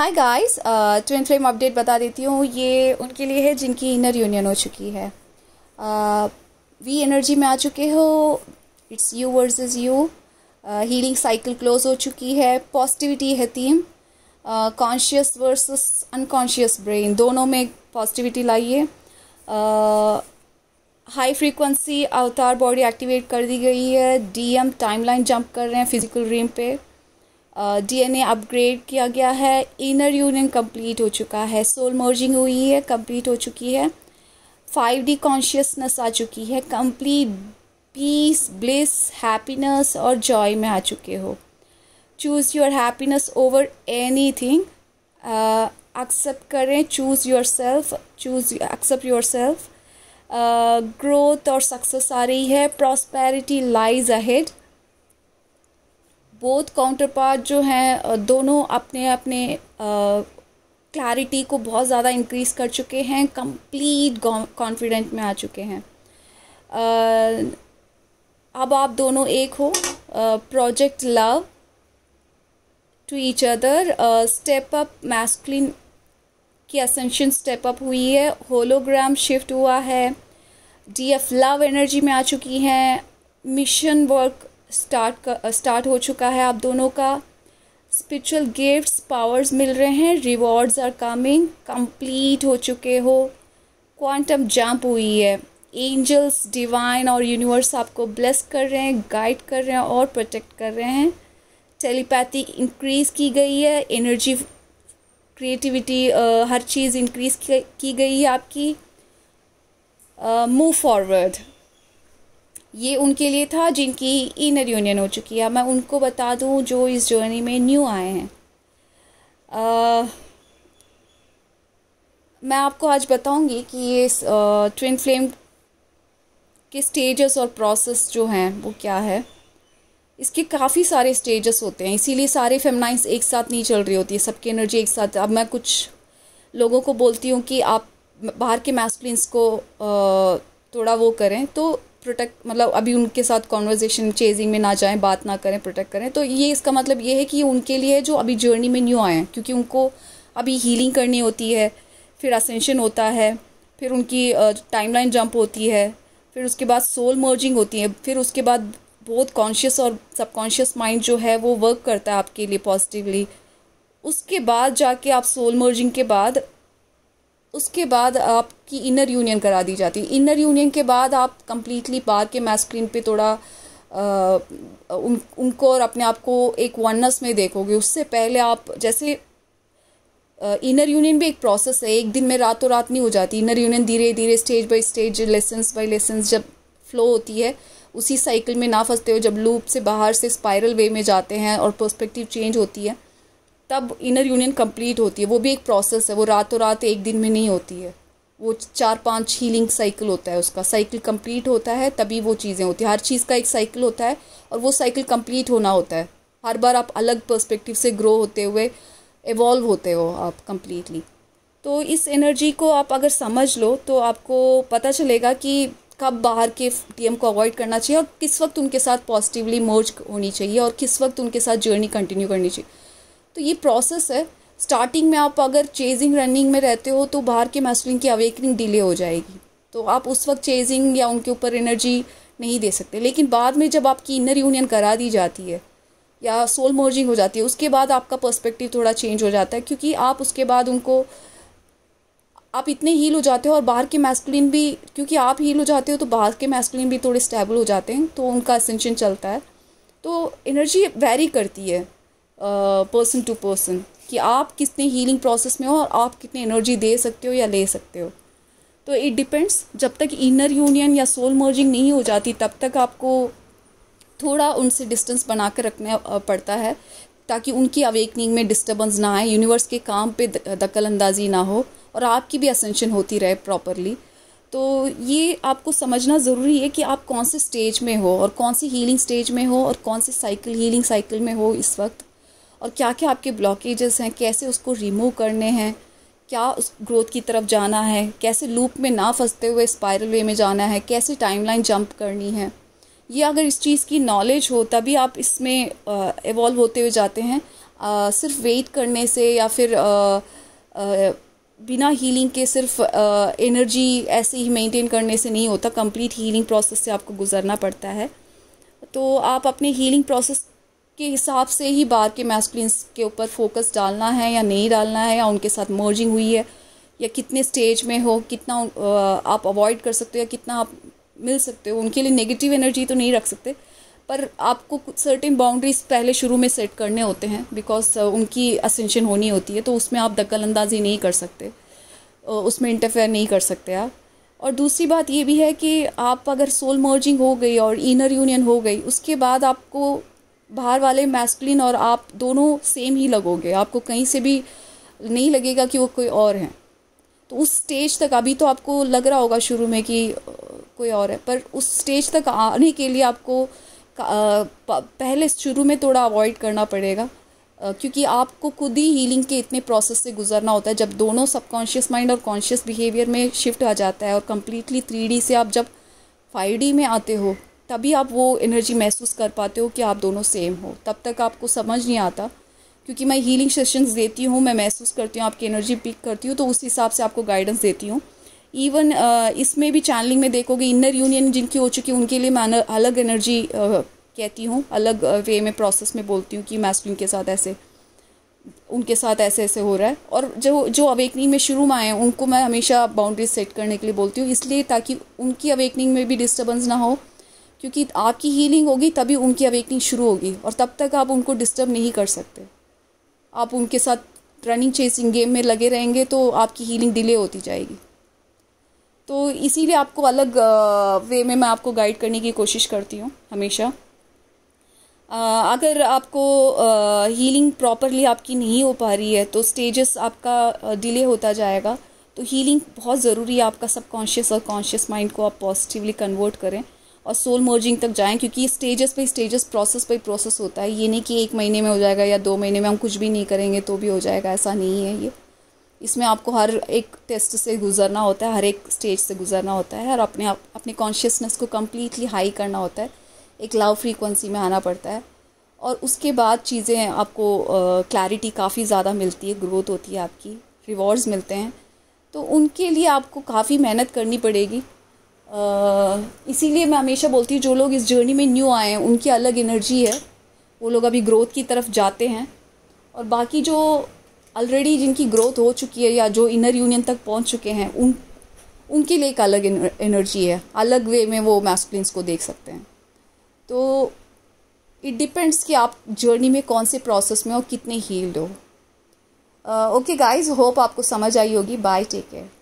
हाय guys twin flame update बता देती हूँ ये उनके लिए है जिनकी इनर यूनियन हो चुकी है वी uh, एनर्जी में आ चुके हो it's you versus you healing cycle close हो चुकी है पॉजिटिविटी है theme conscious versus unconscious brain दोनों में पॉजिटिविटी लाइए हाई फ्रीक्वेंसी अवतार बॉडी एक्टिवेट कर दी गई है डीएम टाइमलाइन जंप कर रहे हैं फिजिकल रीम पे डीएनए अपग्रेड किया गया है इनर यूनियन कंप्लीट हो चुका है सोल मर्जिंग हुई है कंप्लीट हो चुकी है फाइव डी कॉन्शियसनेस आ चुकी है कंप्लीट पीस ब्लिस हैप्पीनेस और जॉय में आ चुके हो choose your happiness over anything accept करें choose yourself choose accept yourself growth और सक्सेस आ रही है prosperity lies ahead both counterpart जो हैं दोनों अपने अपने क्लैरिटी को बहुत ज़्यादा इंक्रीज़ कर चुके हैं कंप्लीट कॉन्फिडेंट में आ चुके हैं अब आप दोनों एक हो project love to each other step up masculine की असेंशन स्टेप अप हुई है होलोग्राम शिफ्ट हुआ है डी एफ लव एनर्जी में आ चुकी हैं मिशन वर्क स्टार्ट कर स्टार्ट हो चुका है आप दोनों का स्पिरिचुअल गिफ्ट्स पावर्स मिल रहे हैं रिवॉर्ड्स आर कमिंग कंप्लीट हो चुके हो क्वांटम जंप हुई है एंजल्स डिवाइन और यूनिवर्स आपको ब्लेस कर रहे हैं गाइड कर रहे हैं और प्रोटेक्ट कर रहे हैं टेलीपैथी इंक्रीज़ की गई है एनर्जी क्रिएटिविटी uh, हर चीज़ इंक्रीज़ की गई है आपकी मूव uh, फॉरवर्ड ये उनके लिए था जिनकी इनर यूनियन हो चुकी है मैं उनको बता दूं जो इस जर्नी में न्यू आए हैं आ, मैं आपको आज बताऊंगी कि ये ट्विन फ्लेम के स्टेजेस और प्रोसेस जो हैं वो क्या है इसके काफ़ी सारे स्टेजेस होते हैं इसीलिए सारे फेमनाइंस एक साथ नहीं चल रही होती है सबकी एनर्जी एक साथ अब मैं कुछ लोगों को बोलती हूँ कि आप बाहर के मैस्कुलिन्स को थोड़ा वो करें तो प्रोटेक्ट मतलब अभी उनके साथ कॉन्वर्जेसन चेजिंग में ना जाएं बात ना करें प्रोटेक्ट करें तो ये इसका मतलब ये है कि उनके लिए जो अभी जर्नी में न्यू आए हैं क्योंकि उनको अभी हीलिंग करनी होती है फिर असेंशन होता है फिर उनकी टाइम लाइन जंप होती है फिर उसके बाद सोल मर्जिंग होती है फिर उसके बाद बहुत कॉन्शियस और सबकॉन्शियस माइंड जो है वो वर्क करता है आपके लिए पॉजिटिवली उसके बाद जाके आप सोल मर्जिंग के बाद उसके बाद आपकी इनर यूनियन करा दी जाती है इनर यूनियन के बाद आप कम्प्लीटली बाहर के मैस्क्रीन पे थोड़ा आ, उन उनको और अपने आप को एक वननेस में देखोगे उससे पहले आप जैसे इनर यूनियन भी एक प्रोसेस है एक दिन में रातों रात नहीं हो जाती इनर यूनियन धीरे धीरे stage by stage lessons by lessons जब फ्लो होती है उसी साइकिल में ना फंसते हो जब लूप से बाहर से स्पाइरल वे में जाते हैं और पर्सपेक्टिव चेंज होती है तब इनर यूनियन कंप्लीट होती है वो भी एक प्रोसेस है वो रातों रात एक दिन में नहीं होती है वो चार पांच हीलिंग साइकिल होता है उसका साइकिल कंप्लीट होता है तभी वो चीज़ें होती है हर चीज़ का एक साइकिल होता है और वो साइकिल कंप्लीट होना होता है हर बार आप अलग पर्सपेक्टिव से ग्रो होते हुए एवॉल्व होते हो आप कम्प्लीटली तो इस एनर्जी को आप अगर समझ लो तो आपको पता चलेगा कि कब बाहर के टीएम को अवॉइड करना चाहिए और किस वक्त उनके साथ पॉजिटिवली मर्ज होनी चाहिए और किस वक्त उनके साथ जर्नी कंटिन्यू करनी चाहिए तो ये प्रोसेस है स्टार्टिंग में आप अगर चेजिंग रनिंग में रहते हो तो बाहर के मैस्लिन की अवेकनिंग डिले हो जाएगी तो आप उस वक्त चेजिंग या उनके ऊपर एनर्जी नहीं दे सकते लेकिन बाद में जब आपकी इनर यूनियन करा दी जाती है या सोल मोर्जिंग हो जाती है उसके बाद आपका पर्सपेक्टिव थोड़ा चेंज हो जाता है क्योंकि आप उसके बाद उनको आप इतने हील हो जाते हो और बाहर के मैस्कुलिन भी क्योंकि आप हील हो जाते हो तो बाहर के मैस्कुलिन भी थोड़े स्टेबल हो जाते हैं तो उनका असेंशन चलता है तो एनर्जी वेरी करती है पर्सन टू पर्सन कि आप कितने हीलिंग प्रोसेस में हो और आप कितने एनर्जी दे सकते हो या ले सकते हो तो इट डिपेंड्स जब तक इनर यूनियन या सोल मर्जिंग नहीं हो जाती तब तक आपको थोड़ा उनसे डिस्टेंस बना कर रखना पड़ता है ताकि उनकी अवेकनिंग में डिस्टर्बेंस ना आए यूनिवर्स के काम पे दखल अंदाजी ना हो और आपकी भी असेंशन होती रहे प्रॉपरली तो ये आपको समझना ज़रूरी है कि आप कौन से स्टेज में हो और कौन सी हीलिंग स्टेज में हो और कौन से साइकिल हीलिंग साइकिल में हो इस वक्त और क्या क्या आपके ब्लॉकेजेस हैं कैसे उसको रिमूव करने हैं क्या उस ग्रोथ की तरफ जाना है कैसे लूप में ना फंसते हुए स्पायरल वे में जाना है कैसे टाइमलाइन जंप करनी है ये अगर इस चीज़ की नॉलेज हो तभी आप इसमें इवॉल्व होते हुए जाते हैं आ, सिर्फ वेट करने से या फिर आ, आ, बिना हीलिंग के सिर्फ एनर्जी ऐसे ही मेंटेन करने से नहीं होता कंप्लीट हीलिंग प्रोसेस से आपको गुजरना पड़ता है तो आप अपने हीलिंग प्रोसेस के हिसाब से ही बाहर के मैस्कुलिन्स के ऊपर फोकस डालना है या नहीं डालना है या उनके साथ मर्जिंग हुई है या कितने स्टेज में हो कितना आप अवॉइड कर सकते हो या कितना आप मिल सकते हो उनके लिए नेगेटिव एनर्जी तो नहीं रख सकते पर आपको कुछ सर्टेन बाउंड्रीज पहले शुरू में सेट करने होते हैं बिकॉज उनकी असेंशन होनी होती है तो उसमें आप दखल अंदाजी नहीं कर सकते उसमें इंटरफेयर नहीं कर सकते आप और दूसरी बात ये भी है कि आप अगर सोल मर्जिंग हो गई और इनर यूनियन हो गई उसके बाद आपको बाहर वाले मैस्कुलिन और आप दोनों सेम ही लगोगे आपको कहीं से भी नहीं लगेगा कि वो कोई और हैं तो उस स्टेज तक अभी तो आपको लग रहा होगा शुरू में कि कोई और है पर उस स्टेज तक आने के लिए आपको पहले शुरू में थोड़ा अवॉइड करना पड़ेगा क्योंकि आपको खुद ही हीलिंग के इतने प्रोसेस से गुजरना होता है जब दोनों सबकॉन्शियस माइंड और कॉन्शियस बिहेवियर में शिफ्ट आ जाता है और कम्प्लीटली थ्री से आप जब फाइव में आते हो तभी आप वो एनर्जी महसूस कर पाते हो कि आप दोनों सेम हो तब तक आपको समझ नहीं आता क्योंकि मैं हीलिंग सेशंस देती हूँ मैं महसूस करती हूँ आपकी एनर्जी पिक करती हूँ तो उस हिसाब से आपको गाइडेंस देती हूँ इवन इसमें भी चैनलिंग में देखोगे इनर यूनियन जिनकी हो चुकी उनके लिए मैं अलग एनर्जी कहती हूँ अलग वे में प्रोसेस में बोलती हूँ कि मैस्किन के साथ ऐसे उनके साथ ऐसे ऐसे हो रहा है और जो जो अवेकनिंग में शुरू में आए हैं उनको मैं हमेशा बाउंड्रीज सेट करने के लिए बोलती हूँ इसलिए ताकि उनकी अवेकनिंग में भी डिस्टर्बेंस ना हो क्योंकि आपकी हीलिंग होगी तभी उनकी अवेकनिंग शुरू होगी और तब तक आप उनको डिस्टर्ब नहीं कर सकते आप उनके साथ रनिंग चेसिंग गेम में लगे रहेंगे तो आपकी हीलिंग डिले होती जाएगी तो इसीलिए आपको अलग वे में मैं आपको गाइड करने की कोशिश करती हूँ हमेशा अगर आपको हीलिंग प्रॉपरली आपकी नहीं हो पा रही है तो स्टेजेस आपका डिले होता जाएगा तो हीलिंग बहुत ज़रूरी है आपका सबकॉन्शियस और कॉन्शियस माइंड को आप पॉजिटिवली कन्वर्ट करें और सोल मर्जिंग तक जाएं क्योंकि स्टेजेस पे स्टेजेस प्रोसेस पे प्रोसेस होता है ये नहीं कि एक महीने में हो जाएगा या दो महीने में हम कुछ भी नहीं करेंगे तो भी हो जाएगा ऐसा नहीं है ये इसमें आपको हर एक टेस्ट से गुजरना होता है हर एक स्टेज से गुजरना होता है और अपने आप अपने कॉन्शियसनेस को कम्प्लीटली हाई करना होता है एक लव फ्रीक्वेंसी में आना पड़ता है और उसके बाद चीज़ें आपको क्लैरिटी काफ़ी ज़्यादा मिलती है ग्रोथ होती है आपकी रिवॉर्ड्स मिलते हैं तो उनके लिए आपको काफ़ी मेहनत करनी पड़ेगी इसीलिए मैं हमेशा बोलती हूँ जो लोग इस जर्नी में न्यू आए हैं उनकी अलग एनर्जी है वो लोग अभी ग्रोथ की तरफ जाते हैं और बाकी जो ऑलरेडी जिनकी ग्रोथ हो चुकी है या जो इनर यूनियन तक पहुँच चुके हैं उन उनके लिए एक अलग एनर्जी है अलग वे में वो मैस्कुलिन्स को देख सकते हैं तो इट डिपेंड्स कि आप जर्नी में कौन से प्रोसेस में और कितने हील्ड हो ओके गाइस होप आपको समझ आई होगी बाय टेक केयर